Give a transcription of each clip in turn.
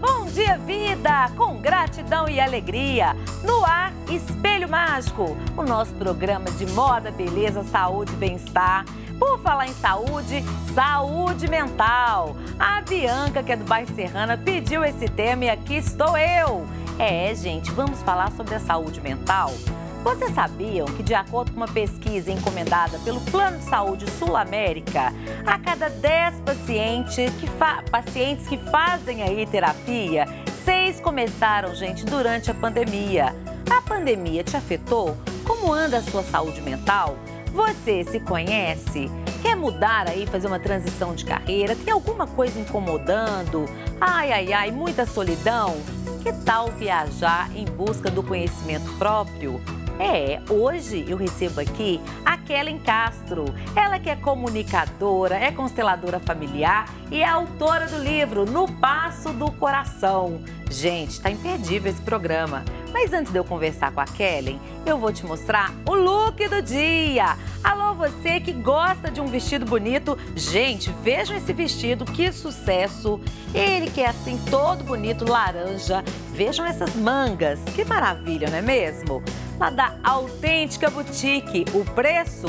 Bom dia, vida! Com gratidão e alegria. No ar, Espelho Mágico, o nosso programa de moda, beleza, saúde e bem-estar por falar em saúde, saúde mental. A Bianca, que é do bairro Serrana, pediu esse tema e aqui estou eu. É, gente, vamos falar sobre a saúde mental? Vocês sabiam que, de acordo com uma pesquisa encomendada pelo Plano de Saúde Sul-América, a cada 10 pacientes que, pacientes que fazem aí terapia, seis começaram, gente, durante a pandemia. A pandemia te afetou? Como anda a sua saúde mental? Você se conhece? Quer mudar aí, fazer uma transição de carreira? Tem alguma coisa incomodando? Ai, ai, ai, muita solidão? Que tal viajar em busca do conhecimento próprio? É, hoje eu recebo aqui a Kellen Castro. Ela que é comunicadora, é consteladora familiar e é autora do livro No Passo do Coração. Gente, tá imperdível esse programa. Mas antes de eu conversar com a Kellen, eu vou te mostrar o look do dia. Alô, você que gosta de um vestido bonito. Gente, vejam esse vestido, que sucesso. Ele que é assim todo bonito, laranja. Vejam essas mangas, que maravilha, não é mesmo? Lá da Autêntica Boutique, o preço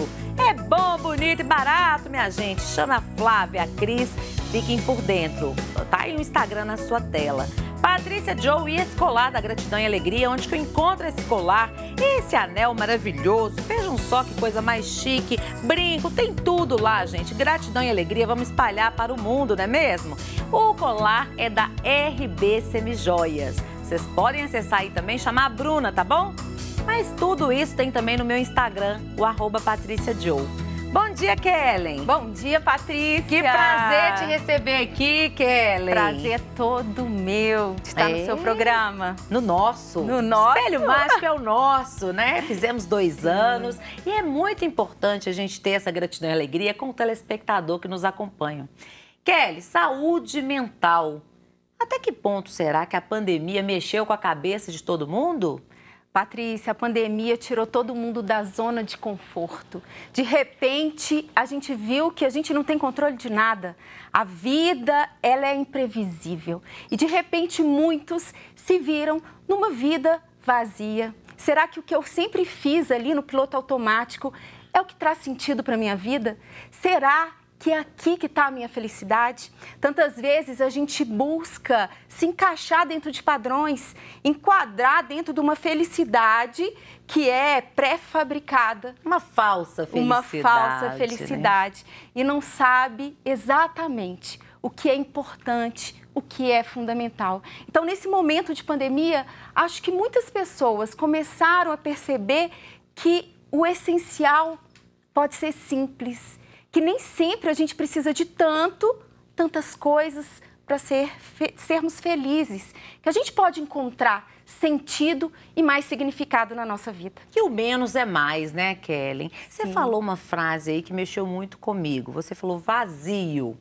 é bom, bonito e barato, minha gente. Chama a Flávia, a Cris, fiquem por dentro. Tá aí o Instagram na sua tela. Patrícia Joe e esse colar da Gratidão e Alegria, onde que eu encontro esse colar e esse anel maravilhoso. Vejam só que coisa mais chique, brinco, tem tudo lá, gente. Gratidão e alegria, vamos espalhar para o mundo, não é mesmo? O colar é da RB Semijoias. Vocês podem acessar aí também, chamar a Bruna, tá bom? Mas tudo isso tem também no meu Instagram, o arroba Patrícia Joe. Bom dia, Kellen. Bom dia, Patrícia. Que prazer te receber aqui, Kellen. Prazer todo meu de estar no seu é. programa. No nosso. No nosso. Espelho Mágico é o nosso, né? Fizemos dois anos. Hum. E é muito importante a gente ter essa gratidão e alegria com o telespectador que nos acompanha. Kelly, saúde mental. Até que ponto será que a pandemia mexeu com a cabeça de todo mundo? Patrícia, a pandemia tirou todo mundo da zona de conforto. De repente, a gente viu que a gente não tem controle de nada. A vida, ela é imprevisível. E de repente, muitos se viram numa vida vazia. Será que o que eu sempre fiz ali no piloto automático é o que traz sentido para minha vida? Será que é aqui que está a minha felicidade? Tantas vezes a gente busca se encaixar dentro de padrões, enquadrar dentro de uma felicidade que é pré-fabricada. Uma falsa felicidade. Uma falsa felicidade. Né? E não sabe exatamente o que é importante, o que é fundamental. Então, nesse momento de pandemia, acho que muitas pessoas começaram a perceber que o essencial pode ser simples que nem sempre a gente precisa de tanto, tantas coisas para ser, fe, sermos felizes, que a gente pode encontrar sentido e mais significado na nossa vida. E o menos é mais, né, Kellen? Você falou uma frase aí que mexeu muito comigo. Você falou vazio.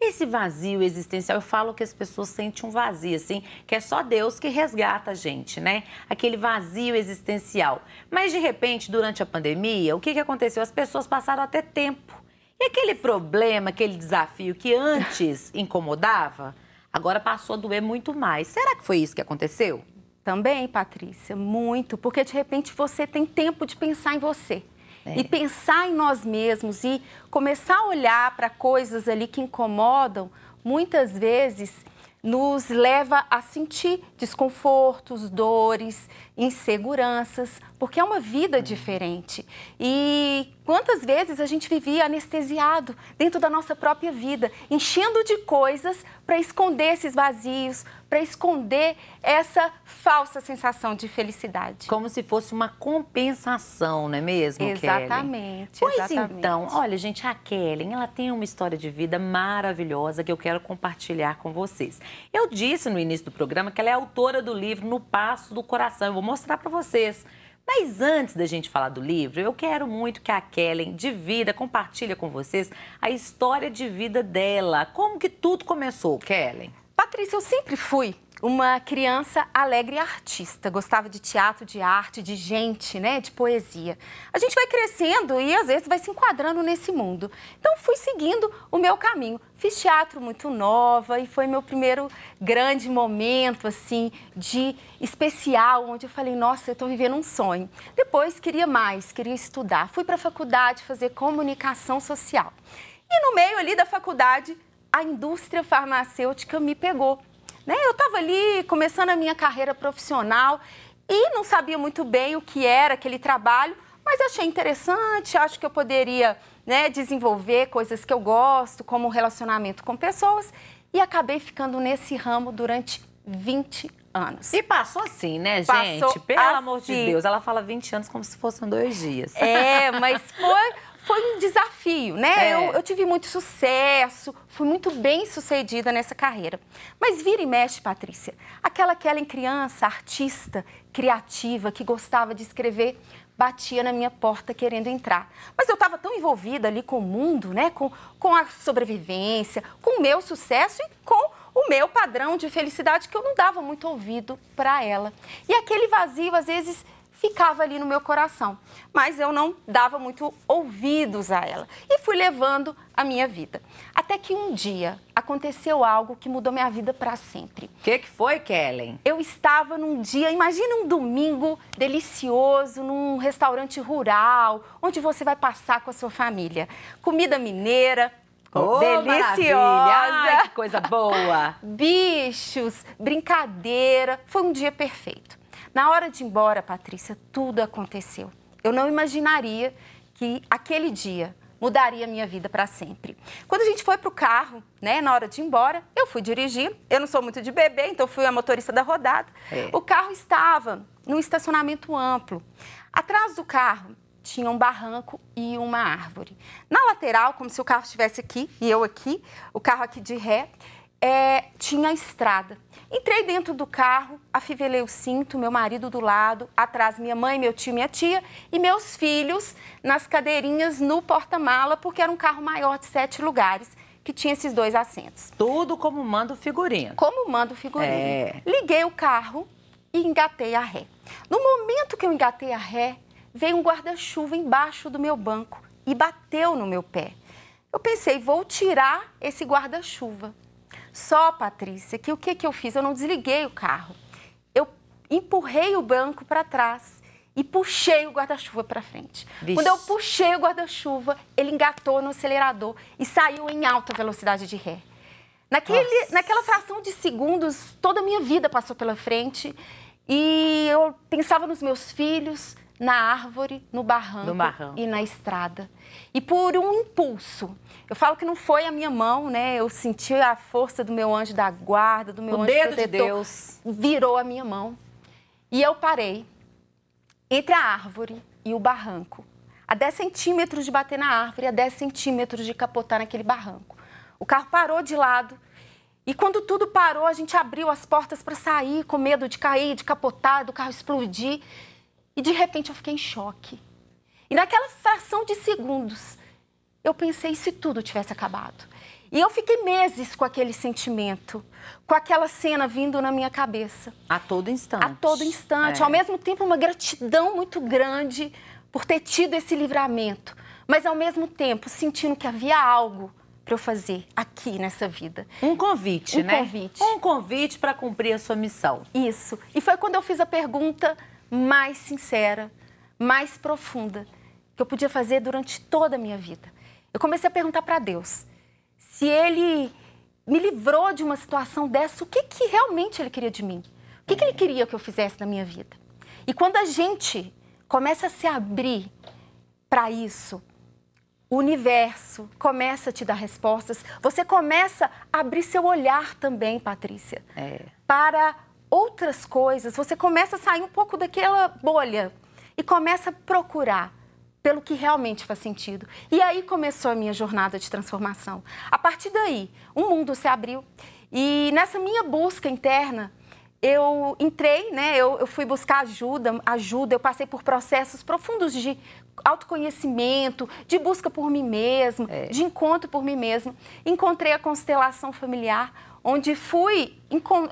Esse vazio existencial, eu falo que as pessoas sentem um vazio, assim, que é só Deus que resgata a gente, né? Aquele vazio existencial. Mas, de repente, durante a pandemia, o que, que aconteceu? As pessoas passaram até tempo e aquele problema, aquele desafio que antes incomodava, agora passou a doer muito mais. Será que foi isso que aconteceu? Também, Patrícia, muito, porque de repente você tem tempo de pensar em você. É. E pensar em nós mesmos e começar a olhar para coisas ali que incomodam, muitas vezes nos leva a sentir desconfortos, dores, inseguranças, porque é uma vida diferente. E quantas vezes a gente vivia anestesiado dentro da nossa própria vida, enchendo de coisas para esconder esses vazios, para esconder essa falsa sensação de felicidade. Como se fosse uma compensação, não é mesmo, exatamente, Kelly? Pois exatamente. então, olha, gente, a Kelly, ela tem uma história de vida maravilhosa que eu quero compartilhar com vocês. Eu disse no início do programa que ela é autora do livro No Passo do Coração. Eu vou mostrar para vocês. Mas antes da gente falar do livro, eu quero muito que a Kellen divida, compartilha com vocês a história de vida dela. Como que tudo começou, Kellen? Patrícia, eu sempre fui uma criança alegre e artista, gostava de teatro, de arte, de gente, né, de poesia. A gente vai crescendo e às vezes vai se enquadrando nesse mundo. Então fui seguindo o meu caminho. Fiz teatro muito nova e foi meu primeiro grande momento assim de especial, onde eu falei: "Nossa, eu estou vivendo um sonho". Depois queria mais, queria estudar. Fui para a faculdade fazer comunicação social. E no meio ali da faculdade, a indústria farmacêutica me pegou né? Eu estava ali começando a minha carreira profissional e não sabia muito bem o que era aquele trabalho, mas achei interessante, acho que eu poderia né, desenvolver coisas que eu gosto, como relacionamento com pessoas, e acabei ficando nesse ramo durante 20 anos. E passou assim, né, passou gente? Pelo assim. amor de assim. Deus, ela fala 20 anos como se fossem dois dias. É, mas foi foi um desafio, né? É. Eu, eu, tive muito sucesso, fui muito bem sucedida nessa carreira. Mas vira e mexe, Patrícia, aquela em criança, artista, criativa, que gostava de escrever, batia na minha porta querendo entrar. Mas eu estava tão envolvida ali com o mundo, né? Com, com a sobrevivência, com o meu sucesso e com o meu padrão de felicidade que eu não dava muito ouvido para ela. E aquele vazio, às vezes, ficava ali no meu coração, mas eu não dava muito ouvidos a ela e fui levando a minha vida. Até que um dia aconteceu algo que mudou minha vida para sempre. O que, que foi, Kellen? Eu estava num dia, imagina um domingo delicioso num restaurante rural, onde você vai passar com a sua família. Comida mineira, Oh, Deliciosa! Ai, que coisa boa! Bichos, brincadeira, foi um dia perfeito. Na hora de ir embora, Patrícia, tudo aconteceu. Eu não imaginaria que aquele dia mudaria a minha vida para sempre. Quando a gente foi pro carro, né, na hora de ir embora, eu fui dirigir. Eu não sou muito de bebê, então fui a motorista da rodada. É. O carro estava num estacionamento amplo. Atrás do carro tinha um barranco e uma árvore. Na lateral, como se o carro estivesse aqui e eu aqui, o carro aqui de ré, é, tinha estrada. Entrei dentro do carro, afivelei o cinto, meu marido do lado, atrás minha mãe, meu tio, minha tia e meus filhos nas cadeirinhas no porta-mala, porque era um carro maior de sete lugares que tinha esses dois assentos. Tudo como manda o figurino. Como manda o figurino. É... Liguei o carro e engatei a ré. No momento que eu engatei a ré, veio um guarda-chuva embaixo do meu banco e bateu no meu pé. Eu pensei, vou tirar esse guarda-chuva. Só, Patrícia, que o que, que eu fiz? Eu não desliguei o carro. Eu empurrei o banco para trás e puxei o guarda-chuva para frente. Vixe. Quando eu puxei o guarda-chuva, ele engatou no acelerador e saiu em alta velocidade de ré. Naquele, naquela fração de segundos, toda a minha vida passou pela frente e eu pensava nos meus filhos, na árvore, no barranco, no e na estrada. E por um impulso. Eu falo que não foi a minha mão, né? Eu senti a força do meu anjo da guarda, do meu o anjo dedo protetor, de Deus virou a minha mão. E eu parei entre a árvore e o barranco. A 10 centímetros de bater na árvore, a 10 centímetros de capotar naquele barranco. O carro parou de lado e quando tudo parou, a gente abriu as portas para sair, com medo de cair, de capotar, do carro explodir. E de repente eu fiquei em choque. E naquela fração de segundos, eu pensei se tudo tivesse acabado. E eu fiquei meses com aquele sentimento, com aquela cena vindo na minha cabeça. A todo instante. A todo instante. É. Ao mesmo tempo, uma gratidão muito grande por ter tido esse livramento. Mas, ao mesmo tempo, sentindo que havia algo para eu fazer aqui nessa vida. Um convite, um né? Um convite. Um convite para cumprir a sua missão. Isso. E foi quando eu fiz a pergunta mais sincera, mais profunda que eu podia fazer durante toda a minha vida. Eu comecei a perguntar para Deus se Ele me livrou de uma situação dessa, o que, que realmente Ele queria de mim? O que, que Ele queria que eu fizesse na minha vida? E quando a gente começa a se abrir para isso, o universo começa a te dar respostas. Você começa a abrir seu olhar também, Patrícia, é. para outras coisas, você começa a sair um pouco daquela bolha e começa a procurar pelo que realmente faz sentido. E aí começou a minha jornada de transformação. A partir daí, um mundo se abriu e nessa minha busca interna, eu entrei, né? Eu, eu fui buscar ajuda, ajuda. Eu passei por processos profundos de autoconhecimento, de busca por mim mesmo, é. de encontro por mim mesmo. Encontrei a constelação familiar, onde fui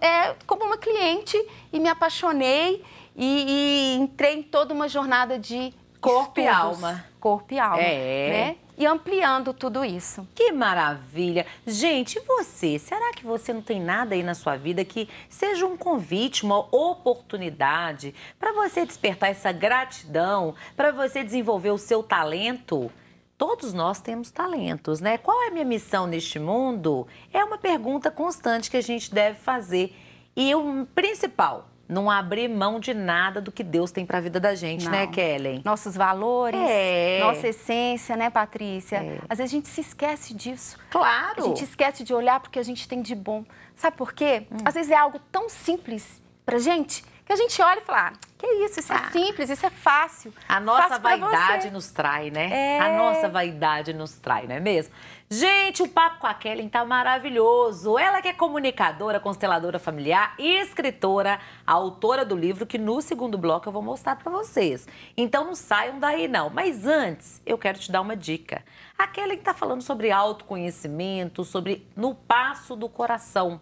é, como uma cliente e me apaixonei e, e, entrei em toda uma jornada de corpo estudos, e alma. Corpo e alma. É. Né? E ampliando tudo isso. Que maravilha! Gente, você? Será que você não tem nada aí na sua vida que seja um convite, uma oportunidade para você despertar essa gratidão, para você desenvolver o seu talento? Todos nós temos talentos, né? Qual é a minha missão neste mundo? É uma pergunta constante que a gente deve fazer. E o principal, não abrir mão de nada do que Deus tem para a vida da gente, né, não. né, Kellen? Nossos valores, é. nossa essência, né, Patrícia? É. Às vezes a gente se esquece disso. Claro. A gente esquece de olhar porque a gente tem de bom. Sabe por quê? Hum. Às vezes é algo tão simples pra gente que a gente olha e fala, ah, que isso, isso é ah. é simples, isso é fácil. A nossa fácil vaidade nos trai, né? É... A nossa vaidade nos trai, não é mesmo? Gente, o papo com a Kellen tá maravilhoso. Ela que é comunicadora, consteladora familiar e escritora, autora do livro que no segundo bloco eu vou mostrar para vocês. Então não saiam daí não. Mas antes, eu quero te dar uma dica. A Kellen tá falando sobre autoconhecimento, sobre no passo do coração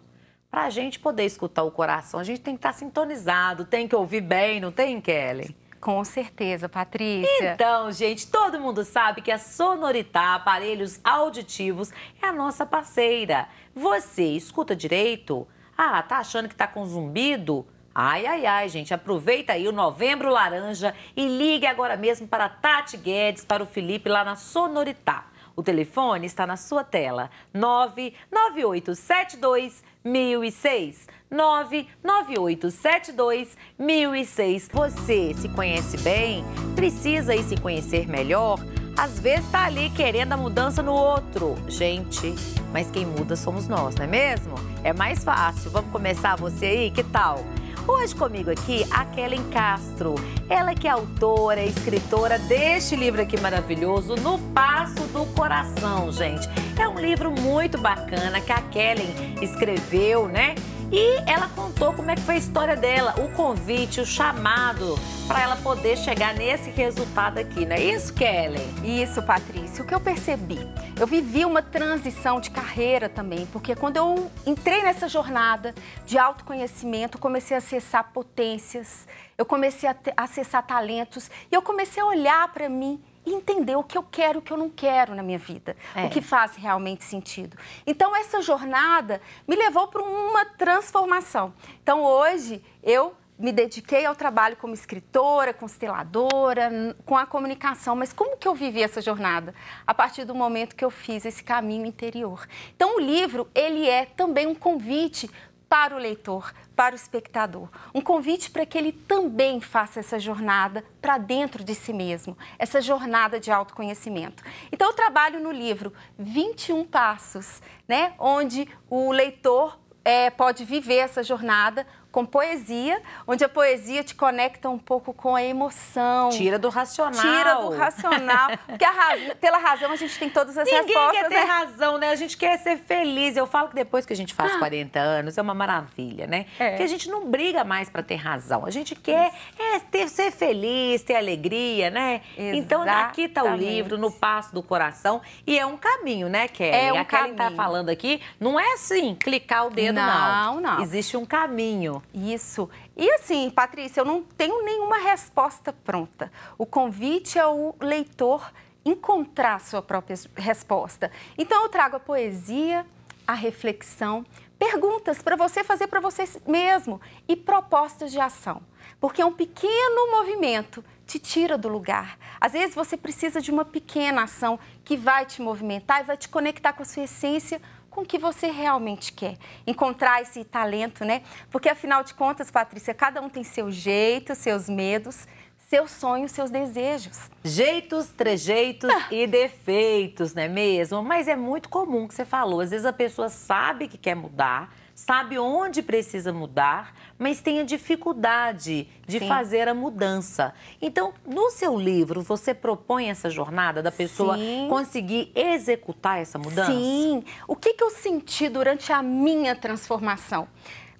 para a gente poder escutar o coração, a gente tem que estar tá sintonizado, tem que ouvir bem, não tem, Kelly? Com certeza, Patrícia. Então, gente, todo mundo sabe que a Sonoritá Aparelhos Auditivos é a nossa parceira. Você escuta direito? Ah, tá achando que tá com zumbido? Ai, ai, ai, gente, aproveita aí o Novembro Laranja e ligue agora mesmo para a Tati Guedes, para o Felipe lá na Sonoritá. O telefone está na sua tela, 99872 1006. 99872 1006. Você se conhece bem? Precisa ir se conhecer melhor? Às vezes tá ali querendo a mudança no outro. Gente, mas quem muda somos nós, não é mesmo? É mais fácil. Vamos começar você aí? Que tal? Hoje comigo aqui a Kellen Castro. Ela que é autora, e escritora deste livro aqui maravilhoso, No Passo do Coração, gente. É um livro muito bacana que a Kellen escreveu, né? E ela contou como é que foi a história dela, o convite, o chamado para ela poder chegar nesse resultado aqui, não é isso, Kelly? Isso, Patrícia. O que eu percebi? Eu vivi uma transição de carreira também, porque quando eu entrei nessa jornada de autoconhecimento, comecei a acessar potências, eu comecei a acessar talentos e eu comecei a olhar para mim entender o que eu quero, o que eu não quero na minha vida, é. o que faz realmente sentido. Então, essa jornada me levou para uma transformação. Então, hoje, eu me dediquei ao trabalho como escritora, consteladora, com a comunicação, mas como que eu vivi essa jornada? A partir do momento que eu fiz esse caminho interior. Então o livro, ele é também um convite para o leitor, para o espectador. Um convite para que ele também faça essa jornada para dentro de si mesmo, essa jornada de autoconhecimento. Então, eu trabalho no livro 21 Passos, né? onde o leitor é, pode viver essa jornada com poesia, onde a poesia te conecta um pouco com a emoção. Tira do racional. Tira do racional. porque raz... pela razão a gente tem todas as Ninguém respostas. Ninguém quer ter né? razão, né? A gente quer ser feliz. Eu falo que depois que a gente faz ah. 40 anos é uma maravilha, né? É. Porque a gente não briga mais para ter razão. A gente quer é, ter, ser feliz, ter alegria, né? Exatamente. Então aqui tá o livro, no passo do coração. E é um caminho, né, Kelly? É um a Kelly tá caminho. tá falando aqui, não é assim, clicar o dedo, não. Não, não. Existe um caminho. Isso. E assim, Patrícia, eu não tenho nenhuma resposta pronta. O convite é o leitor encontrar sua própria resposta. Então eu trago a poesia, a reflexão, perguntas para você fazer para você mesmo e propostas de ação. Porque é um pequeno movimento te tira do lugar. Às vezes você precisa de uma pequena ação que vai te movimentar e vai te conectar com a sua essência com o que você realmente quer. Encontrar esse talento, né? Porque afinal de contas, Patrícia, cada um tem seu jeito, seus medos, seus sonhos, seus desejos. Jeitos, trejeitos e defeitos, não é mesmo? Mas é muito comum que você falou. Às vezes a pessoa sabe que quer mudar, sabe onde precisa mudar, mas tem a dificuldade de Sim. fazer a mudança. Então, no seu livro, você propõe essa jornada da pessoa Sim. conseguir executar essa mudança? Sim. O que, que eu senti durante a minha transformação?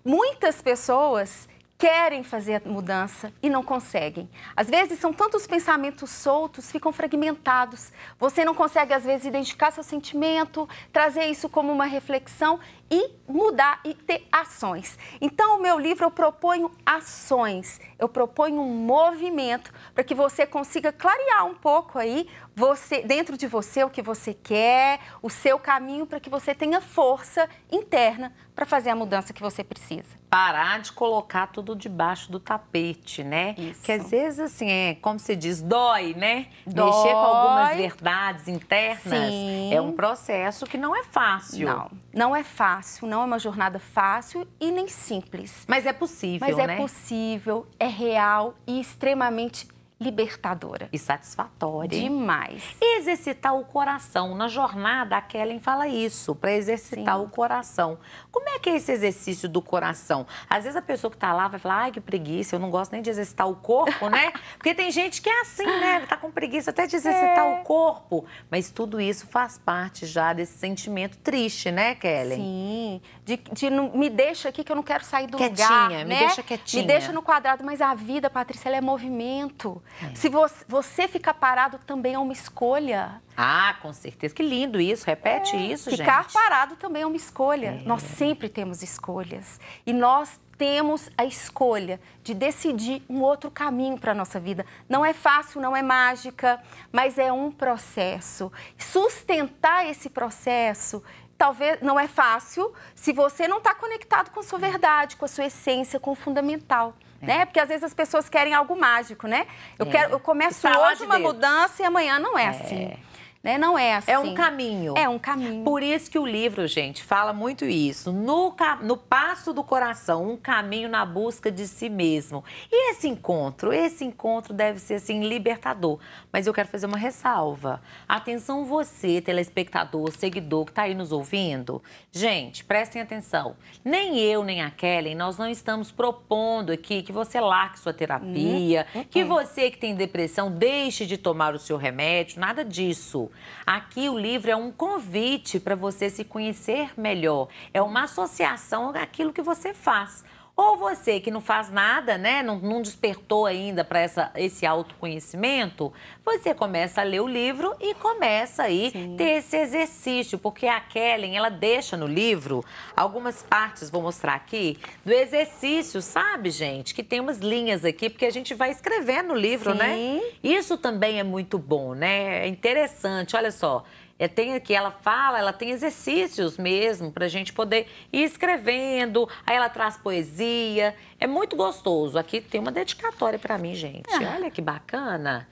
Muitas pessoas querem fazer a mudança e não conseguem. Às vezes são tantos pensamentos soltos, ficam fragmentados. Você não consegue às vezes identificar seu sentimento, trazer isso como uma reflexão e mudar e ter ações. Então, o meu livro eu proponho ações. Eu proponho um movimento para que você consiga clarear um pouco aí você dentro de você o que você quer, o seu caminho para que você tenha força interna para fazer a mudança que você precisa. Parar de colocar tudo debaixo do tapete, né? Isso. Que às vezes assim é, como se diz, dói, né? Dói. Mexer com algumas verdades internas Sim. é um processo que não é fácil. Não, não é fácil, não é uma jornada fácil e nem simples. Mas é possível, Mas é né? é possível, é real e extremamente libertadora. E satisfatória. Demais. E exercitar o coração. Na jornada, a Kellen fala isso, para exercitar Sim. o coração. Como é que é esse exercício do coração? Às vezes a pessoa que tá lá vai falar, ai, que preguiça, eu não gosto nem de exercitar o corpo, né? Porque tem gente que é assim, né? Ah. Tá com preguiça até de exercitar é. o corpo. Mas tudo isso faz parte já desse sentimento triste, né, Kellen? Sim. De, de me deixa aqui que eu não quero sair do quietinha, lugar. Quietinha, me né? deixa quietinha. Me deixa no quadrado, mas a vida, Patrícia, ela é movimento. É. Se você, você, ficar parado também é uma escolha. Ah, com certeza. Que lindo isso. Repete é. isso, ficar gente. Ficar parado também é uma escolha. É. Nós sempre temos escolhas. E nós temos a escolha de decidir um outro caminho para a nossa vida. Não é fácil, não é mágica, mas é um processo. Sustentar esse processo talvez não é fácil se você não está conectado com a sua verdade, com a sua essência, com o fundamental. É. né? Porque às vezes as pessoas querem algo mágico, né? Eu, é. quero, eu começo é hoje uma mudança e amanhã não é, assim. Né? Não é assim. É um assim. caminho. É um caminho. Por isso que o livro, gente, fala muito isso. No, no passo do coração, um caminho na busca de si mesmo. E esse encontro, esse encontro deve ser, assim, libertador. Mas eu quero fazer uma ressalva. Atenção você, telespectador, seguidor que está aí nos ouvindo. Gente, prestem atenção. Nem eu, nem a Kellen, nós não estamos propondo aqui que você largue sua terapia, hum, que hum, hum. você que tem depressão deixe de tomar o seu remédio, nada disso. Aqui o livro é um convite para você se conhecer melhor, é uma associação àquilo que você faz. Ou você que não faz nada, né, não, não despertou ainda para esse autoconhecimento, você começa a ler o livro e começa aí ter esse exercício, porque a Kellen, ela deixa no livro algumas partes, vou mostrar aqui, do exercício, sabe, gente? Que tem umas linhas aqui, porque a gente vai escrever no livro, né? Sim. né? Isso também é muito bom, né? É interessante, olha só é, tem que ela fala, ela tem exercícios mesmo para a gente poder ir escrevendo, aí ela traz poesia. É muito gostoso. Aqui tem uma dedicatória para mim, gente. Ah. Olha que bacana.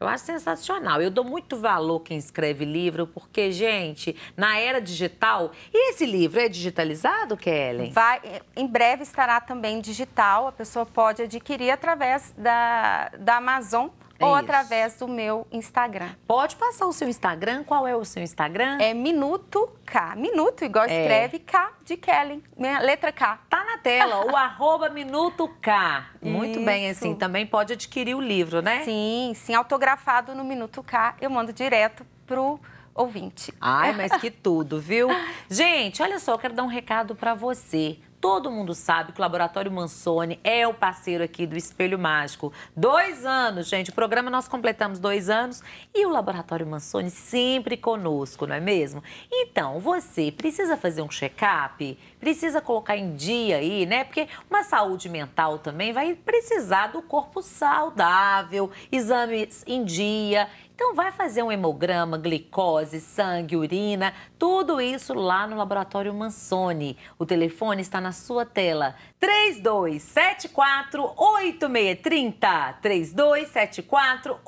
Eu acho sensacional. Eu dou muito valor quem escreve livro, porque, gente, na era digital. E esse livro é digitalizado, Kellen? Vai, eh, em breve estará também digital. A pessoa pode adquirir através da, da Amazon ou é isso. através do meu Instagram. Pode passar o seu Instagram. Qual é o seu Instagram? É Minuto K. Minuto, igual é. escreve K de Kelly. Minha né? letra K. Tá na tela, o arroba Minuto K. Muito isso. bem, assim. Também pode adquirir o livro, né? Sim, sim. Autografado no Minuto K. Eu mando direto pro ouvinte. Ai, mas que tudo, viu? Gente, olha só, eu quero dar um recado para você todo mundo sabe que o Laboratório Mansone é o parceiro aqui do Espelho Mágico. Dois anos, gente. O programa nós completamos dois anos e o Laboratório Mansone sempre conosco, não é mesmo? Então, você precisa fazer um check-up, precisa colocar em dia aí, né? Porque uma saúde mental também vai precisar do corpo saudável, exames em dia. Então, vai fazer um hemograma, glicose, sangue, urina, tudo isso lá no Laboratório Mansoni. O telefone está na sua tela. 3274-8630.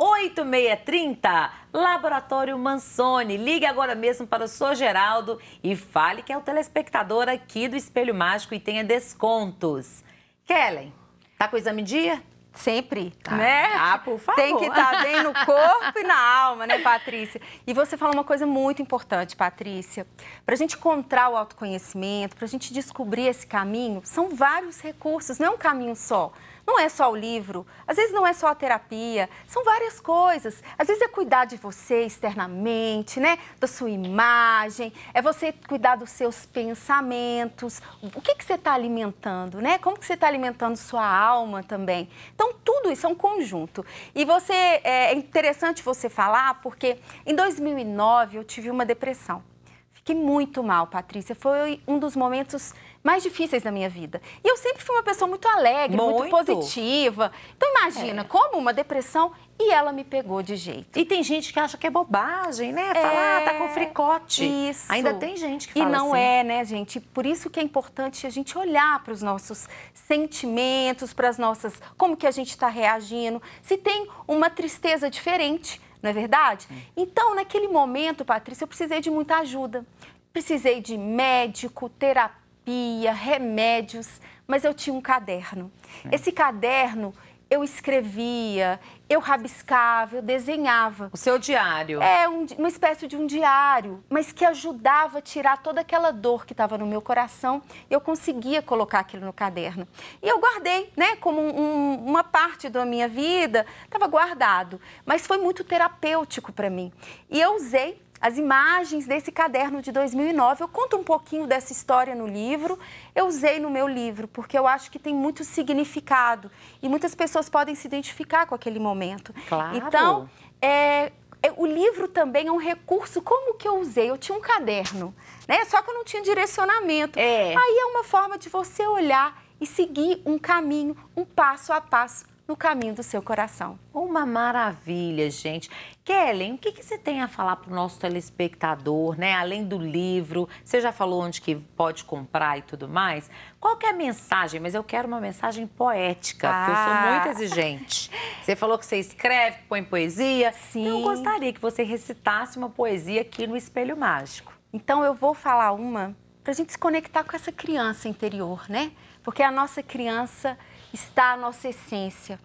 3274-8630. Laboratório Mansoni. Ligue agora mesmo para o Sr. Geraldo e fale que é o telespectador aqui do Espelho Mágico e tenha descontos. Kellen, tá com o exame em dia? Sempre, tá. né? Ah, por favor. Tem que estar tá bem no corpo e na alma, né, Patrícia? E você fala uma coisa muito importante, Patrícia. Para a gente encontrar o autoconhecimento, para a gente descobrir esse caminho, são vários recursos, não é um caminho só. Não é só o livro, às vezes não é só a terapia, são várias coisas. Às vezes é cuidar de você externamente, né? Da sua imagem, é você cuidar dos seus pensamentos, o que, que você está alimentando, né? Como que você está alimentando sua alma também. Então, tudo isso é um conjunto. E você, é, é interessante você falar, porque em 2009 eu tive uma depressão. Fiquei muito mal, Patrícia. Foi um dos momentos mais difíceis da minha vida. E eu sempre fui uma pessoa muito alegre, muito, muito positiva. Então imagina, é. como uma depressão e ela me pegou de jeito. E tem gente que acha que é bobagem, né? Falar, é... ah, tá com é, fricote. Isso. Ainda tem gente que fala E não assim. é, né, gente? Por isso que é importante a gente olhar para os nossos sentimentos, para as nossas. como que a gente está reagindo. Se tem uma tristeza diferente, não é verdade? Hum. Então, naquele momento, Patrícia, eu precisei de muita ajuda. Precisei de médico, terapeuta terapia, remédios, mas eu tinha um caderno. É. Esse caderno eu escrevia, eu rabiscava, eu desenhava. O seu diário? É, um, uma espécie de um diário, mas que ajudava a tirar toda aquela dor que estava no meu coração eu conseguia colocar aquilo no caderno. E eu guardei, né, como um, uma parte da minha vida, estava guardado, mas foi muito terapêutico para mim. E eu usei as imagens desse caderno de 2009. Eu conto um pouquinho dessa história no livro. Eu usei no meu livro porque eu acho que tem muito significado e muitas pessoas podem se identificar com aquele momento. Claro. Então, é, é, o livro também é um recurso. Como que eu usei? Eu tinha um caderno, né? Só que eu não tinha direcionamento. É. Aí é uma forma de você olhar e seguir um caminho, um passo a passo no caminho do seu coração. Uma maravilha, gente. Kellen, o que, que você tem a falar para o nosso telespectador, né? Além do livro, você já falou onde que pode comprar e tudo mais. Qual que é a mensagem? Mas eu quero uma mensagem poética, ah. porque eu sou ah. muito exigente. Você falou que você escreve, que põe poesia. Sim. Então, eu gostaria que você recitasse uma poesia aqui no Espelho Mágico. Então eu vou falar uma para a gente se conectar com essa criança interior, né? Porque a nossa criança está a nossa essência.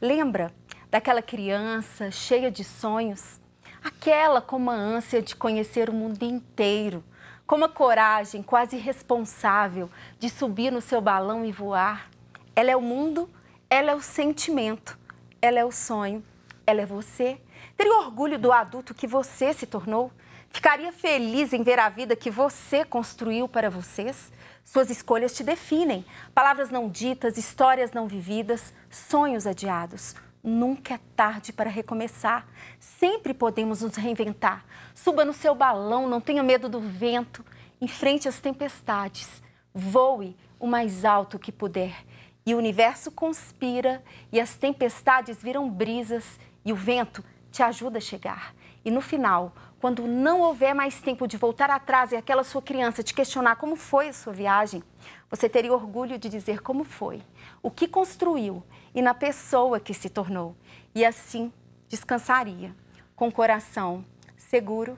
Lembra daquela criança cheia de sonhos? Aquela com uma ânsia de conhecer o mundo inteiro, com uma coragem quase irresponsável de subir no seu balão e voar. Ela é o mundo, ela é o sentimento, ela é o sonho, ela é você. Teria orgulho do adulto que você se tornou? Ficaria feliz em ver a vida que você construiu para vocês? Suas escolhas te definem. Palavras não ditas, histórias não vividas, sonhos adiados. Nunca é tarde para recomeçar. Sempre podemos nos reinventar. Suba no seu balão, não tenha medo do vento. Enfrente as tempestades. Voe o mais alto que puder. E o universo conspira, e as tempestades viram brisas, e o vento te ajuda a chegar. E no final, quando não houver mais tempo de voltar atrás e aquela sua criança te questionar como foi a sua viagem, você teria orgulho de dizer como foi, o que construiu e na pessoa que se tornou. E assim descansaria, com o coração seguro,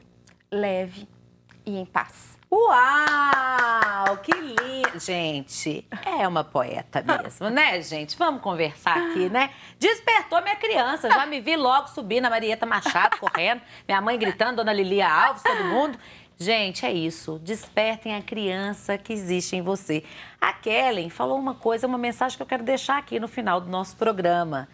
leve e em paz. Uau! Que lindo! Gente, é uma poeta mesmo, né, gente? Vamos conversar aqui, né? Despertou minha criança, já me vi logo subir na Marieta Machado correndo, minha mãe gritando, dona Lilia Alves, todo mundo. Gente, é isso. Despertem a criança que existe em você. A Kellen falou uma coisa, uma mensagem que eu quero deixar aqui no final do nosso programa.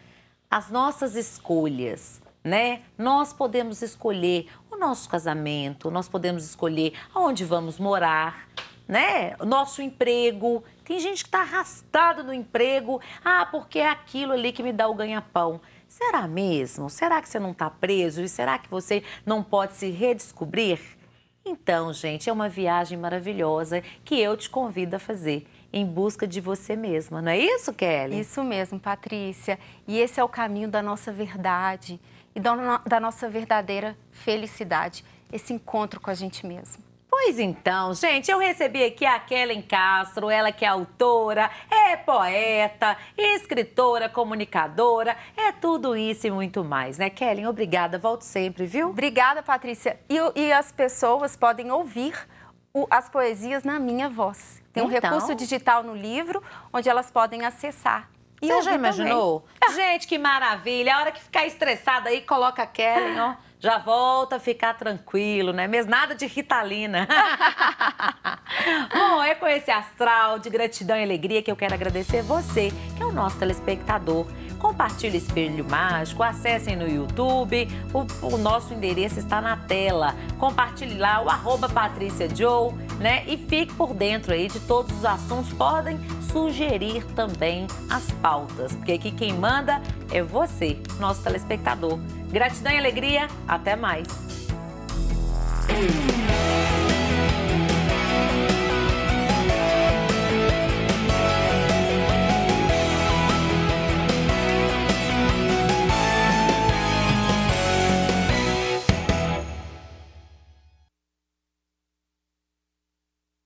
As nossas escolhas, né? Nós podemos escolher o nosso casamento, nós podemos escolher aonde vamos morar, né? Nosso emprego. Tem gente que está arrastada no emprego. Ah, porque é aquilo ali que me dá o ganha-pão. Será mesmo? Será que você não está preso? E será que você não pode se redescobrir? Então, gente, é uma viagem maravilhosa que eu te convido a fazer em busca de você mesma, não é isso, Kelly? Isso mesmo, Patrícia. E esse é o caminho da nossa verdade e da nossa verdadeira felicidade, esse encontro com a gente mesmo. Pois então, gente, eu recebi aqui a Kellen Castro, ela que é autora, é poeta, escritora, comunicadora, é tudo isso e muito mais, né? Kellen, obrigada, volto sempre, viu? Obrigada, Patrícia. E, e as pessoas podem ouvir o, as poesias na minha voz. Tem um então... recurso digital no livro onde elas podem acessar e Você já imaginou? Gente, que maravilha! A hora que ficar estressada aí, coloca a Kelly, ó. Já volta a ficar tranquilo, né? Mesmo nada de ritalina. Bom, é com esse astral de gratidão e alegria que eu quero agradecer você, que é o nosso telespectador. Compartilhe Espelho Mágico, acessem no YouTube, o, o nosso endereço está na tela. Compartilhe lá o arroba Patrícia Joe, né? E fique por dentro aí de todos os assuntos. Podem sugerir também as pautas, porque aqui quem manda é você, nosso telespectador. Gratidão e alegria, até mais.